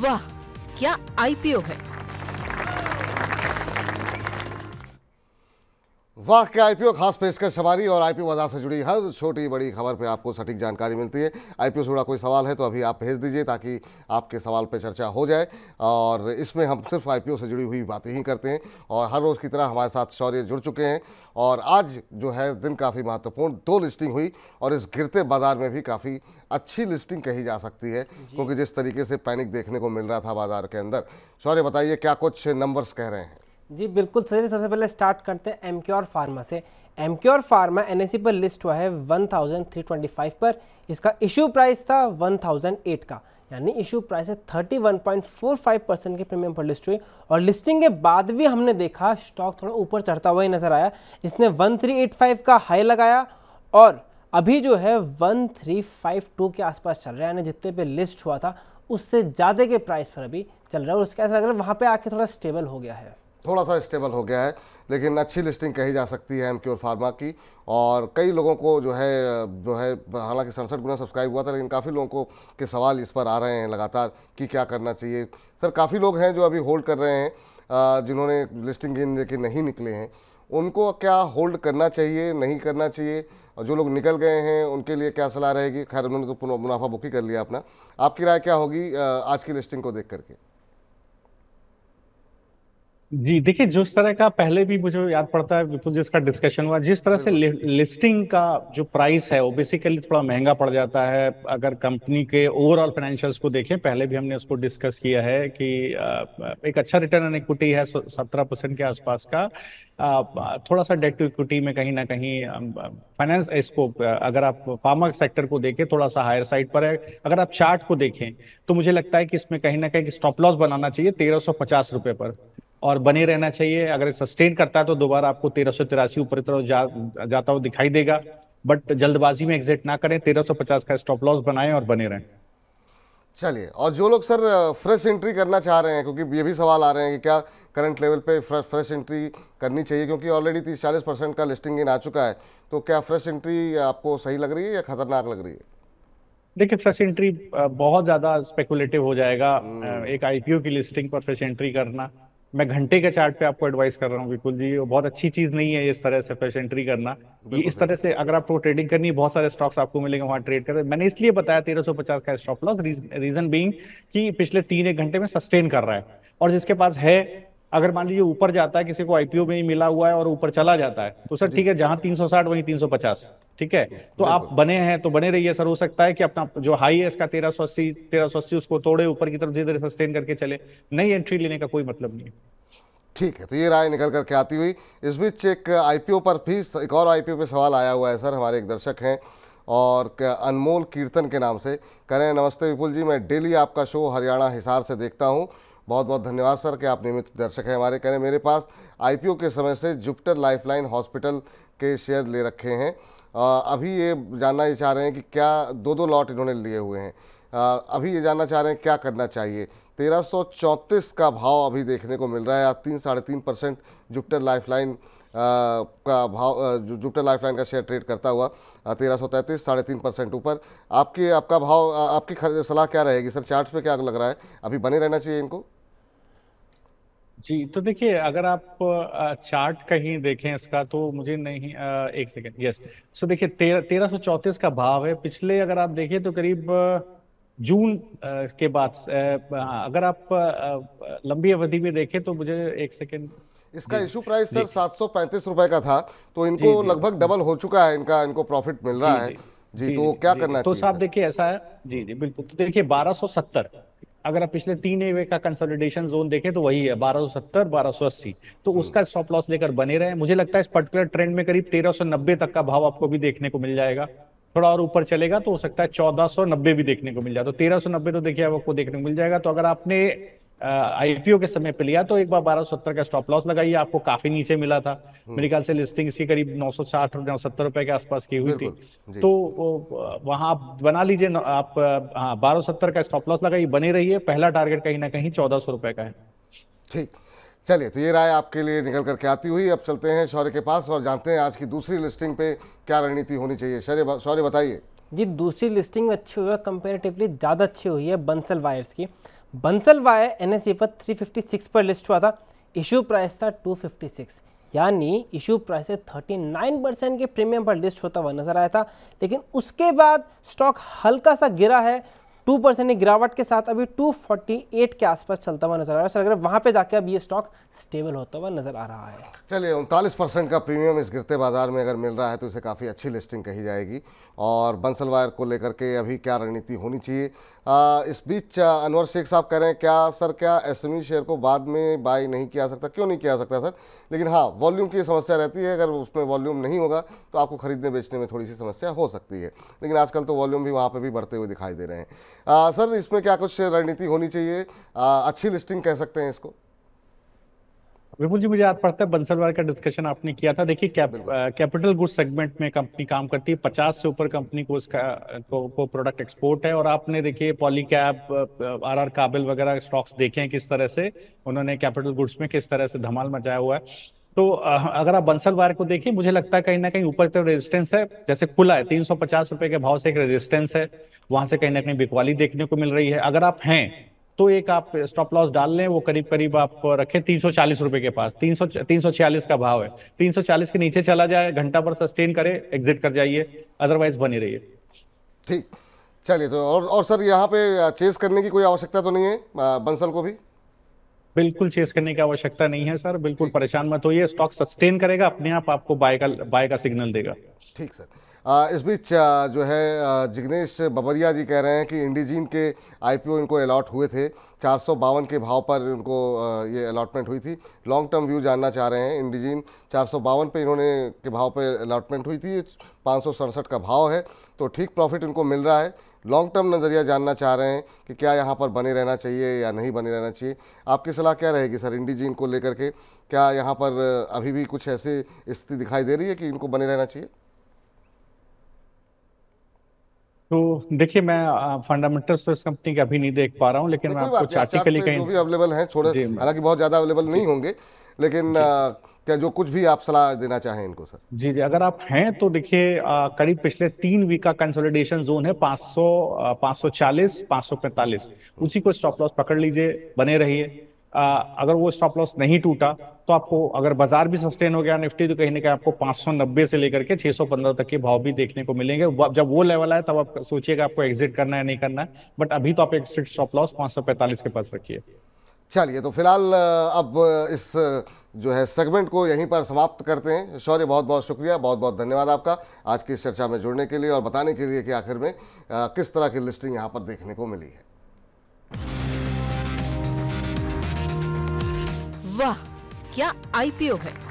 वाह क्या आईपीओ है वाह के आईपीओ खास पेशकश सवारी और आईपीओ बाजार से जुड़ी हर छोटी बड़ी खबर पे आपको सटीक जानकारी मिलती है आईपीओ से जुड़ा कोई सवाल है तो अभी आप भेज दीजिए ताकि आपके सवाल पे चर्चा हो जाए और इसमें हम सिर्फ आईपीओ से जुड़ी हुई बातें ही करते हैं और हर रोज़ की तरह हमारे साथ शौर्य जुड़ चुके हैं और आज जो है दिन काफ़ी महत्वपूर्ण दो लिस्टिंग हुई और इस गिरते बाजार में भी काफ़ी अच्छी लिस्टिंग कही जा सकती है क्योंकि जिस तरीके से पैनिक देखने को मिल रहा था बाजार के अंदर शौर्य बताइए क्या कुछ नंबर्स कह रहे हैं जी बिल्कुल सर सबसे पहले स्टार्ट करते हैं एमक्योर फार्मा से एमक्योर फार्मा एन पर लिस्ट हुआ है 1325 पर इसका इशू प्राइस था 1008 का यानी इशू प्राइस है 31.45 परसेंट के प्रीमियम पर लिस्ट हुई और लिस्टिंग के बाद भी हमने देखा स्टॉक थोड़ा ऊपर चढ़ता हुआ ही नज़र आया इसने 1385 का हाई लगाया और अभी जो है 1352 के आसपास चल रहा है यानी जितने पे लिस्ट हुआ था उससे ज़्यादा के प्राइस पर अभी चल रहा है और उसके ऐसा लग रहा है वहाँ पर आके थोड़ा स्टेबल हो गया है थोड़ा सा स्टेबल हो गया है लेकिन अच्छी लिस्टिंग कही जा सकती है एमक्योर फार्मा की और कई लोगों को जो है जो है हालांकि सड़सठ गुना सब्सक्राइब हुआ था लेकिन काफ़ी लोगों को के सवाल इस पर आ रहे हैं लगातार कि क्या करना चाहिए सर काफ़ी लोग हैं जो अभी होल्ड कर रहे हैं जिन्होंने लिस्टिंग गेन लेके नहीं निकले हैं उनको क्या होल्ड करना चाहिए नहीं करना चाहिए और जो लोग निकल गए हैं उनके लिए क्या सलाह रहेगी खैर उन्होंने तो मुनाफा बुक ही कर लिया अपना आपकी राय क्या होगी आज की लिस्टिंग को देख करके जी देखिए जिस तरह का पहले भी मुझे याद पड़ता है विपुल जिसका डिस्कशन हुआ जिस तरह से लि, लिस्टिंग का जो प्राइस है वो बेसिकली थोड़ा महंगा पड़ जाता है अगर कंपनी के ओवरऑल फाइनेंशियल्स को देखें पहले भी हमने उसको डिस्कस किया है कि एक अच्छा रिटर्न ऑन इक्विटी है सत्रह परसेंट के आसपास का थोड़ा सा डेट टू इक्विटी में कहीं ना कहीं फाइनेंस इसको अगर आप फार्मा सेक्टर को देखें थोड़ा सा हायर साइड पर है अगर आप चार्ट को देखें तो मुझे लगता है कि इसमें कहीं ना कहीं स्टॉप लॉस बनाना चाहिए तेरह सौ पचास रुपये पर और बने रहना चाहिए अगर सस्टेन करता है तो दोबारा आपको तेरह सौ तिरासी ऊपर जा, जाता हुआ दिखाई देगा बट जल्दबाजी में एग्जिट ना करें तेरह सौ पचास का स्टॉप लॉस बनाएं और बने रहें चलिए और जो लोग सर फ्रेश एंट्री करना चाह रहे हैं क्योंकि ये भी सवाल आ रहे हैं कि क्या करंट लेवल पे फ्रेश फ्रेश एंट्री करनी चाहिए क्योंकि ऑलरेडी तीस चालीस परसेंट का लिस्टिंग इन आ चुका है तो क्या फ्रेश एंट्री आपको सही लग रही है या खतरनाक लग रही है देखिए फ्रेश एंट्री बहुत ज़्यादा स्पेकुलेटिव हो जाएगा हम्म। एक आईपीओ की लिस्टिंग पर फ्रेश एंट्री करना मैं घंटे के चार्ट पे आपको एडवाइस कर रहा हूँ बिल्कुल जी वो बहुत अच्छी चीज नहीं है इस तरह से फ्रेश एंट्री करना ये इस तरह से अगर आपको ट्रेडिंग करनी है बहुत सारे स्टॉक्स आपको मिलेंगे वहाँ ट्रेड कर मैंने इसलिए बताया पचास का स्टॉप लॉस रीजन बीइंग कि पिछले तीन एक घंटे में सस्टेन कर रहा है और जिसके पास है अगर मान लीजिए ऊपर जाता है किसी को आईपीओ में ही मिला हुआ है और ऊपर चला जाता है तो सर ठीक है जहां 360 वहीं 350 ठीक है तो आप बने हैं तो बने रहिए सर हो सकता है कि अपना जो हाई है इसका तेरह सौ अस्सी तेरह सौ अस्सी उसको तोड़े ऊपर की तरफ धीरे धीरे सस्टेन करके चले नई एंट्री लेने का कोई मतलब नहीं ठीक है तो ये राय निकल करके आती हुई इस बीच एक आईपीओ पर भी एक और आईपीओ पे सवाल आया हुआ है सर हमारे एक दर्शक हैं और अनमोल कीर्तन के नाम से करें नमस्ते विपुल जी मैं डेली आपका शो हरियाणा हिसार से देखता हूँ बहुत बहुत धन्यवाद सर कि आप नियमित दर्शक हैं हमारे कहने मेरे पास आईपीओ के समय से जुपिटर लाइफलाइन हॉस्पिटल के शेयर ले रखे हैं आ, अभी ये जानना ये चाह रहे हैं कि क्या दो दो लॉट इन्होंने लिए हुए हैं आ, अभी ये जानना चाह रहे हैं क्या करना चाहिए तेरह का भाव अभी देखने को मिल रहा है आज तीन साढ़े तीन परसेंट जुपिटर लाइन का भाव जुपिटर लाइफलाइन का शेयर ट्रेड करता हुआ तेरह सौ तैंतीस साढ़े तीन परसेंट ऊपर आपके आपका भाव आपकी सलाह क्या रहेगी सर चार्ट्स पे क्या लग रहा है अभी बने रहना चाहिए इनको जी तो देखिए अगर आप चार्ट कहीं देखें इसका तो मुझे नहीं आ, एक सेकेंड यस सो देखिए तेरह सौ चौंतीस का भाव है पिछले अगर आप देखिए तो करीब जून के बाद हाँ, अगर आप लंबी अवधि में देखें तो मुझे एक सेकेंड इसका इशू प्राइस सर सात सौ पैंतीस रुपए का था तो इनको लगभग डबल हो चुका है इनका इनको प्रॉफिट मिल रहा है जी, जी तो क्या करना तो साहब देखिए ऐसा है जी जी बिल्कुल तो देखिए बारह सौ सत्तर अगर आप पिछले तीन एवे का कंसोलिडेशन जोन देखें तो वही है बारह बारह सत्तर सौ अस्सी तो हम्म। उसका स्टॉप लॉस लेकर बने रहे मुझे लगता है इस पर्टिकुलर ट्रेंड में करीब तेरह सौ नब्बे तक का भाव आपको भी देखने को मिल जाएगा थोड़ा और ऊपर चलेगा तो हो सकता है नब्बे भी देखने को मिल जाए तो नब्बे तो देखिए आपको देखने को मिल जाएगा तो अगर आपने आईपीओ के समय पे लिया तो एक बार 1270 का स्टॉप लॉस लगाइए आपको काफी नीचे मिला था हम्म। मेरे ख्याल से लिस्टिंग इसकी करीब नौ सौ साठ नौ सत्तर रुपए के आसपास की हुई थी तो वहां आप बना लीजिए आप हाँ बारह सत्तर का स्टॉप लॉस लगाइए बने रहिए पहला टारगेट कहीं ना कहीं चौदह सौ रुपए का है ठीक चलिए तो ये राय आपके लिए निकल करके आती हुई अब चलते हैं शौर्य के पास और जानते हैं आज की दूसरी लिस्टिंग पे क्या रणनीति होनी चाहिए शौर्य बताइए जी दूसरी लिस्टिंग अच्छी हुई है कंपेरेटिवली ज़्यादा अच्छी हुई है बंसल वायर्स की बंसल वाय एन एस पर सिक्स पर लिस्ट हुआ था इशू प्राइस था 256 यानी इशू प्राइस से 39 परसेंट के प्रीमियम पर लिस्ट होता हुआ नजर आया था लेकिन उसके बाद स्टॉक हल्का सा गिरा है टू परसेंट गिरावट के साथ अभी 248 के आसपास चलता हुआ नजर आ रहा है सर अगर वहां पे जाके अब ये स्टॉक स्टेबल होता हुआ नजर आ रहा है चलिए उनतालीस परसेंट का प्रीमियम इस गिरते बाजार में अगर मिल रहा है तो इसे काफ़ी अच्छी लिस्टिंग कही जाएगी और बंसल वायर को लेकर के अभी क्या रणनीति होनी चाहिए इस बीच अनवर शेख साहब कह रहे हैं क्या सर क्या एस शेयर को बाद में बाई नहीं किया सकता क्यों नहीं किया सकता सर लेकिन हाँ वॉल्यूम की समस्या रहती है अगर उसमें वॉल्यूम नहीं होगा तो आपको खरीदने बेचने में थोड़ी सी समस्या हो सकती है लेकिन आजकल तो वॉल्यूम भी वहाँ पर भी बढ़ते हुए दिखाई दे रहे हैं आ, सर इसमें क्या कुछ रणनीति होनी चाहिए आ, अच्छी लिस्टिंग कह सकते हैं इसको विपुल जी मुझे याद पड़ता है बंसलवार का डिस्कशन आपने किया था देखिए कैप, कैपिटल गुड सेगमेंट में कंपनी काम करती है पचास से ऊपर कंपनी को उसका को, को प्रोडक्ट एक्सपोर्ट है और आपने देखिए पॉलीकैब आर आर काबिल वगैरह स्टॉक्स देखे हैं किस तरह से उन्होंने कैपिटल गुड्स में किस तरह से धमाल मचाया हुआ है तो अगर आप बंसल वायर को देखिए मुझे लगता है कहीं ना कहीं ऊपर तो रेजिस्टेंस है जैसे खुला है तीन सौ पचास रुपए के भाव से एक रेजिस्टेंस है वहां से कहीं ना कहीं बिकवाली देखने को मिल रही है अगर आप हैं तो एक आप स्टॉप लॉस डाल लें वो करीब करीब आप रखें तीन सौ चालीस रुपए के पास तीन सौ तीन सौ छियालीस का भाव है तीन सौ चालीस के नीचे चला जाए घंटा पर सस्टेन करे एग्जिट कर जाइए अदरवाइज बनी रहिए ठीक चलिए तो और और सर यहाँ पे चेस करने की कोई आवश्यकता तो नहीं है बंसल को भी बिल्कुल चेस करने की आवश्यकता नहीं है सर बिल्कुल परेशान मत होइए स्टॉक सस्टेन करेगा अपने आप आपको बाय का बाय का सिग्नल देगा ठीक सर आ, इस बीच जो है जिग्नेश बबरिया जी कह रहे हैं कि इंडिजीन के आईपीओ इनको अलॉट हुए थे चार के भाव पर इनको ये अलॉटमेंट हुई थी लॉन्ग टर्म व्यू जानना चाह रहे हैं इंडिजीन चार पे इन्होंने के भाव पर अलॉटमेंट हुई थी पाँच का भाव है तो ठीक प्रॉफिट इनको मिल रहा है लॉन्ग टर्म नज़रिया जानना चाह रहे हैं कि क्या यहाँ पर बने रहना चाहिए या नहीं बने रहना चाहिए आपकी सलाह क्या रहेगी सर इंडी को लेकर के क्या यहाँ पर अभी भी कुछ ऐसी स्थिति दिखाई दे रही है कि इनको बने रहना चाहिए तो देखिए मैं फंडामेंटल्स तो इस कंपनी के अभी नहीं देख पा रहा हूँ लेकिन मैं आपको आर्टिकली कहीं जो भी अवेलेबल है छोड़े हालांकि बहुत ज़्यादा अवेलेबल नहीं होंगे लेकिन क्या जो कुछ भी आप सलाह देना चाहें इनको सर जी जी अगर आप हैं तो देखिए करीब पिछले तीन वीक का कंसोलिडेशन जोन है 500 540 545 उसी को स्टॉप लॉस पकड़ लीजिए बने रहिए अगर वो स्टॉप लॉस नहीं टूटा तो आपको अगर बाजार भी सस्टेन हो गया निफ्टी तो कहीं ना कहीं आपको पांच से लेकर के 615 तक के भाव भी देखने को मिलेंगे जब वो लेवल आए तब आप सोचिएगा आपको एग्जिट करना है नहीं करना है बट अभी तो आप एक्सिट स्टॉप लॉस पांच के पास रखिए चलिए तो फिलहाल अब इस जो है सेगमेंट को यहीं पर समाप्त करते हैं शौर्य बहुत बहुत शुक्रिया बहुत बहुत धन्यवाद आपका आज की इस चर्चा में जुड़ने के लिए और बताने के लिए कि आखिर में आ, किस तरह की लिस्टिंग यहाँ पर देखने को मिली है वाह क्या आईपीओ है